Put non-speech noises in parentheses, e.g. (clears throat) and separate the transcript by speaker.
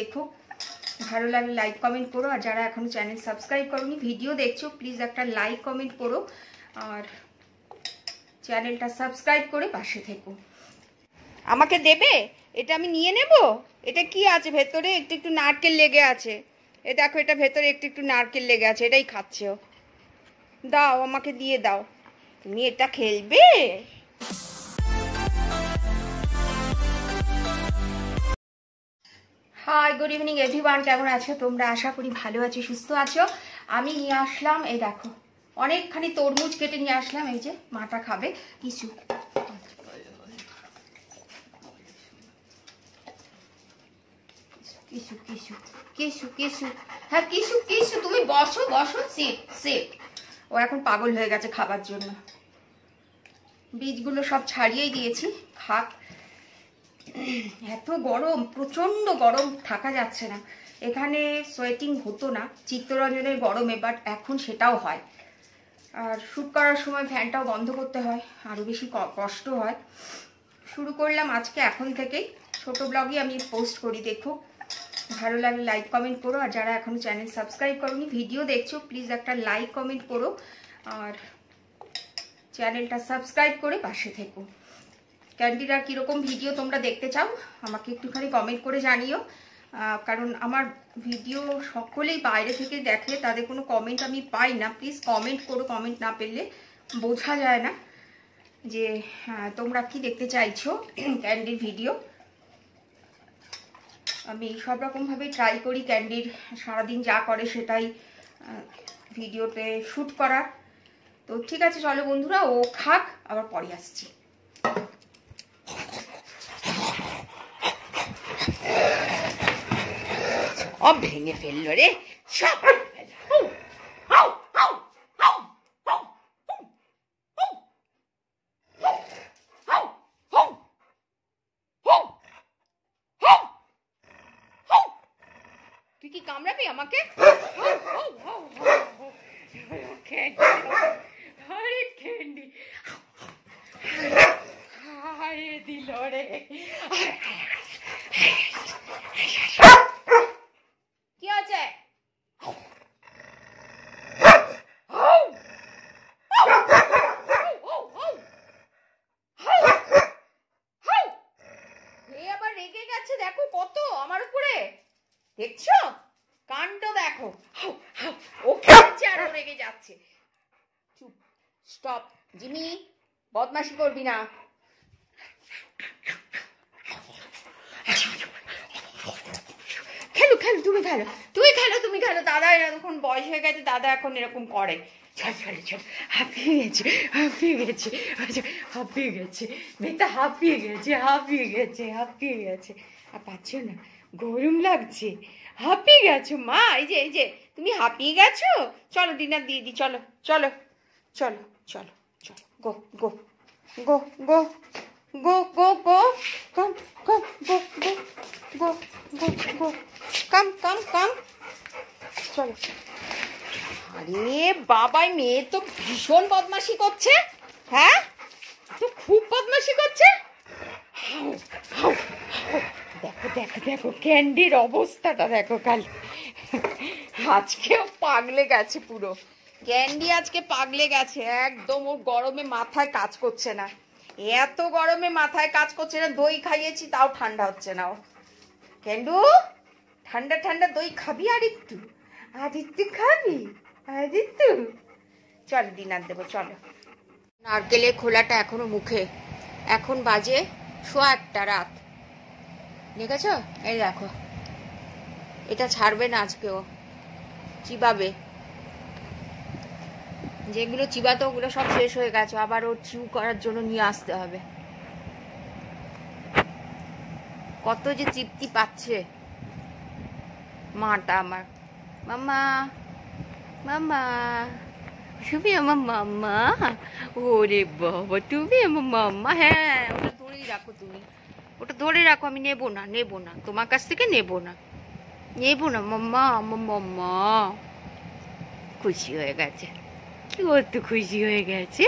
Speaker 1: দেখো ভালো লাগলে লাইক কমেন্ট করো আর যারা এখনও চ্যানেল সাবস্ক্রাইব করোনি ভিডিও দেখছো প্লিজ একটা লাইক কমেন্ট করো আর চ্যানেলটা সাবস্ক্রাইব করে পাশে থেকো আমাকে দেবে এটা আমি নিয়ে নেব এটা কি আছে ভেতরে একটু একটু নারকেল লেগে আছে এ দেখো এটা ভেতরে একটু একটু নারকেল লেগে আছে এটাই খাচ্ছেও দাও আমাকে দিয়ে দাও তুমি এটা খেলবে হাই গুড ইভিনিং এভরিওয়ান কেমন আছো তোমরা আশা করি ভালো আছো সুস্থ আছো আমি নিয়ে আসলাম এই দেখো অনেকখানি তরমুজ কেটে নিয়ে আসলাম এই যে মাটা খাবে কিছু কিছু কিছু হ্যাঁ তুমি বসো বসো সেট সেফ ও এখন পাগল হয়ে গেছে খাবার জন্য বীজগুলো সব ছাড়িয়েই দিয়েছি খাক এত গরম প্রচণ্ড গরম থাকা যাচ্ছে না এখানে সোয়েটিং হতো না চিত্তরঞ্জনের গরমে বাট এখন সেটাও হয় আর শ্যুট করার সময় ফ্যানটাও বন্ধ করতে হয় আরও বেশি কষ্ট হয় শুরু করলাম আজকে এখন থেকেই ছোট ব্লগই আমি পোস্ট করি দেখো ভালো লাগলে লাইক কমেন্ট করো আর যারা এখনও চ্যানেল সাবস্ক্রাইব করোনি ভিডিও দেখছো প্লিজ একটা লাইক কমেন্ট করো আর চ্যানেলটা সাবস্ক্রাইব করে পাশে থেকো ক্যান্ডির আর কীরকম ভিডিও তোমরা দেখতে চাও আমাকে একটুখানি কমেন্ট করে জানিও কারণ আমার ভিডিও সকলেই বাইরে থেকে দেখে তাদের কোনো কমেন্ট আমি পাই না প্লিজ কমেন্ট করো কমেন্ট না পেলে বোঝা যায় না যে তোমরা কি দেখতে চাইছো (clears throat) ক্যান্ডির ভিডিও আমি সব রকমভাবেই ট্রাই করি ক্যান্ডির সারাদিন যা করে সেটাই ভিডিওতে শ্যুট করার তো ঠিক আছে চলো বন্ধুরা ও খাক আবার পরে আসছি ও ভেঙে ফেললো রে সব তুই কি কামড়াবি আমাকে দিল রে দেখছো কাণ্ড দেখো ও খেলছে আর রেগে যাচ্ছে চুপ স্টপ জিমি বদমাশি করবি না খেলো খেলো তুমি খেলো তুমি খেলো তুমি খেলো দাদা এরকম বয়স হয়ে গেছে দাদা এখন এরকম করে চল চল চল হাঁপিয়ে গেছে হাঁপিয়ে গেছে হাঁপিয়ে গেছে মেয়েটা হাঁপিয়ে গেছে হাঁপিয়ে গেছে হাঁপিয়ে গেছে আর পাচ্ছিও না গরম লাগছে হাঁপিয়ে গেছো মা এই যে এই যে তুমি হাঁপিয়ে গেছো চলো ডিনার দিয়ে দি চলো চলো চলো চলো চলো গো গো গো গো গো গো গো কম কম গো গো গো গো গো কম কম কম চলো আরে বাবাই মেয়ে তো ভীষণ বদমাশি করছে হ্যাঁ তো খুব দেখো দেখো ক্যান্ডির অবস্থাটা দেখো কাল আজকেও পাগলে গেছে পুরো ক্যান্ডি আজকে পাগলে গেছে একদম ওর গরমে মাথায় কাজ করছে না এত গরমে মাথায় কাজ করছে না দই খাইয়েছি তাও ঠান্ডা হচ্ছে না ও ক্যান্ডু ঠান্ডা ঠান্ডা দই খাবি আর একটু আর একটু খাবি আর একটু চল আর দেবো চলো নারকেলের খোলাটা এখনো মুখে এখন বাজে সোয়া একটা রাত দেখেছো এই দেখো এটা ছাড়বে না আজকেও চিবাবে যেগুলো চিবাতো ওগুলো সব শেষ হয়ে গেছে আবার ও চিউ করার জন্য নিয়ে আসতে হবে কত যে তৃপ্তি পাচ্ছে মাটা আমার মাম্মা মাম্মা তুমি আমার মাম্মা ওরে বাবা তুমি আমার মাম্মা হ্যাঁ ওটা ধরেই রাখো তুমি ওটা ধরে রাখো আমি নেব না নেব না তোমার কাছ থেকে নেব না নেব না মাম্মা মাম্মা খুশি হয়ে গেছে কি অত খুশি হয়ে গেছে